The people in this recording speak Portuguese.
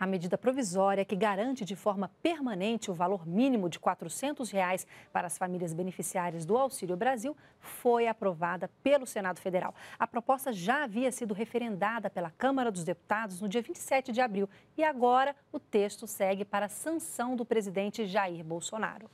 A medida provisória que garante de forma permanente o valor mínimo de R$ 400 reais para as famílias beneficiárias do Auxílio Brasil foi aprovada pelo Senado Federal. A proposta já havia sido referendada pela Câmara dos Deputados no dia 27 de abril e agora o texto segue para a sanção do presidente Jair Bolsonaro.